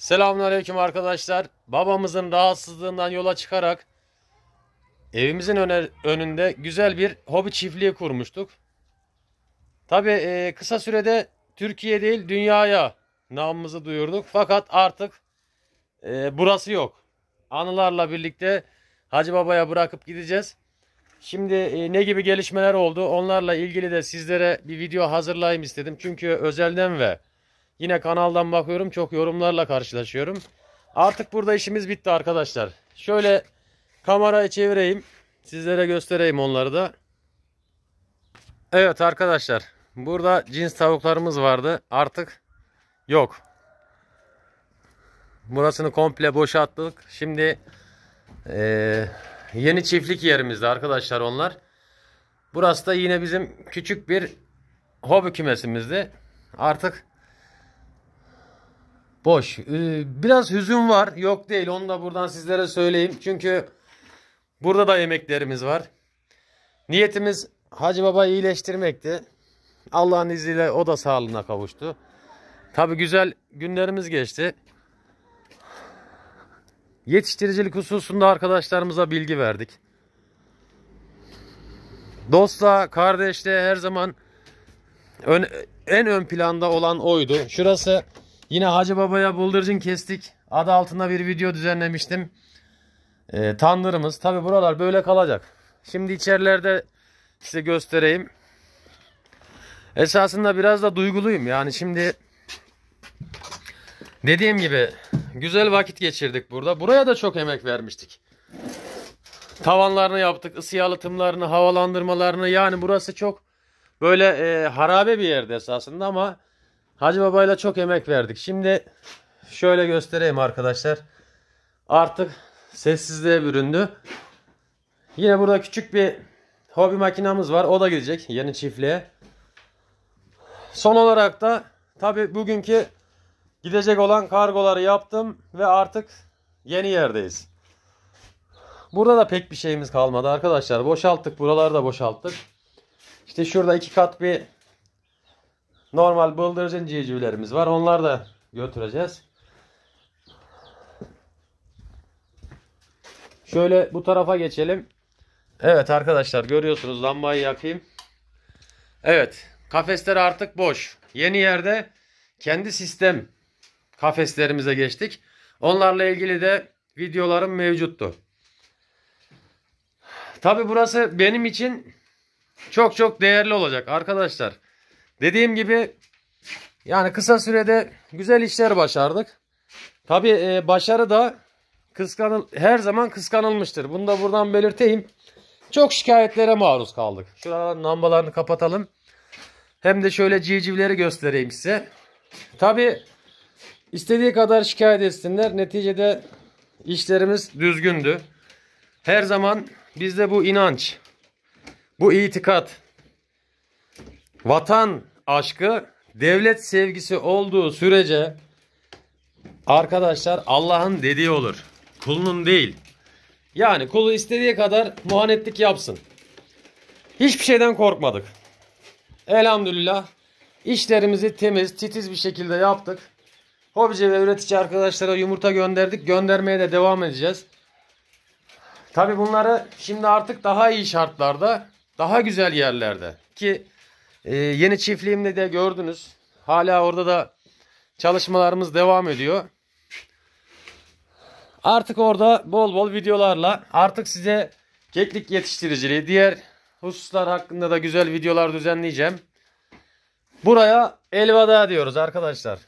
Selamünaleyküm arkadaşlar. Babamızın rahatsızlığından yola çıkarak evimizin önünde güzel bir hobi çiftliği kurmuştuk. Tabi e, kısa sürede Türkiye değil dünyaya namımızı duyurduk. Fakat artık e, burası yok. Anılarla birlikte Hacı Baba'ya bırakıp gideceğiz. Şimdi e, ne gibi gelişmeler oldu onlarla ilgili de sizlere bir video hazırlayayım istedim. Çünkü özelden ve Yine kanaldan bakıyorum çok yorumlarla karşılaşıyorum. Artık burada işimiz bitti arkadaşlar. Şöyle kamerayı çevireyim. Sizlere göstereyim onları da. Evet arkadaşlar. Burada cins tavuklarımız vardı. Artık yok. Burasını komple boşalttık. Şimdi ee, yeni çiftlik yerimizde arkadaşlar onlar. Burası da yine bizim küçük bir hobi kümesimizdi. Artık Boş. Ee, biraz hüzün var. Yok değil. Onu da buradan sizlere söyleyeyim. Çünkü burada da yemeklerimiz var. Niyetimiz Hacı Baba iyileştirmekti. Allah'ın izniyle o da sağlığına kavuştu. Tabi güzel günlerimiz geçti. Yetiştiricilik hususunda arkadaşlarımıza bilgi verdik. Dostla, kardeşle her zaman ön, en ön planda olan oydu. Şurası Yine Hacı Baba'ya bıldırcın kestik. Adı altında bir video düzenlemiştim. E, tandırımız. Tabi buralar böyle kalacak. Şimdi içerilerde size göstereyim. Esasında biraz da duyguluyum. Yani şimdi dediğim gibi güzel vakit geçirdik burada. Buraya da çok emek vermiştik. Tavanlarını yaptık, ısı yalıtımlarını, havalandırmalarını. Yani burası çok böyle e, harabe bir yerde esasında ama Hacı Baba'yla çok emek verdik. Şimdi şöyle göstereyim arkadaşlar. Artık sessizliğe büründü. Yine burada küçük bir hobi makinamız var. O da gidecek yeni çiftliğe. Son olarak da tabi bugünkü gidecek olan kargoları yaptım ve artık yeni yerdeyiz. Burada da pek bir şeyimiz kalmadı arkadaşlar. Boşalttık. Buraları da boşalttık. İşte şurada iki kat bir Normal bıldırcın civcivlerimiz var. Onlar da götüreceğiz. Şöyle bu tarafa geçelim. Evet arkadaşlar görüyorsunuz lambayı yakayım. Evet kafesler artık boş. Yeni yerde kendi sistem kafeslerimize geçtik. Onlarla ilgili de videolarım mevcuttu. Tabi burası benim için çok çok değerli olacak arkadaşlar. Dediğim gibi yani kısa sürede güzel işler başardık. Tabi e, başarı da kıskanıl her zaman kıskanılmıştır. Bunu da buradan belirteyim. Çok şikayetlere maruz kaldık. Şuradan lambalarını kapatalım. Hem de şöyle civcivleri göstereyim size. Tabi istediği kadar şikayet etsinler. Neticede işlerimiz düzgündü. Her zaman bizde bu inanç, bu itikat vatan aşkı, devlet sevgisi olduğu sürece arkadaşlar Allah'ın dediği olur. Kulunun değil. Yani kulu istediği kadar muhanetlik yapsın. Hiçbir şeyden korkmadık. Elhamdülillah işlerimizi temiz, titiz bir şekilde yaptık. Hobice ve üretici arkadaşlara yumurta gönderdik. Göndermeye de devam edeceğiz. Tabi bunları şimdi artık daha iyi şartlarda, daha güzel yerlerde ki ee, yeni çiftliğimde de gördünüz. Hala orada da çalışmalarımız devam ediyor. Artık orada bol bol videolarla artık size keklik yetiştiriciliği diğer hususlar hakkında da güzel videolar düzenleyeceğim. Buraya elveda diyoruz arkadaşlar.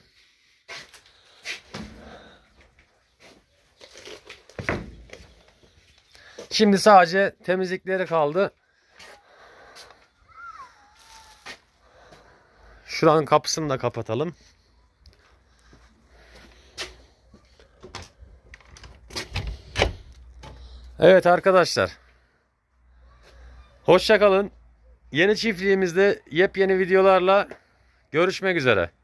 Şimdi sadece temizlikleri kaldı. Şuranın kapısını da kapatalım. Evet arkadaşlar. Hoşçakalın. Yeni çiftliğimizde yepyeni videolarla görüşmek üzere.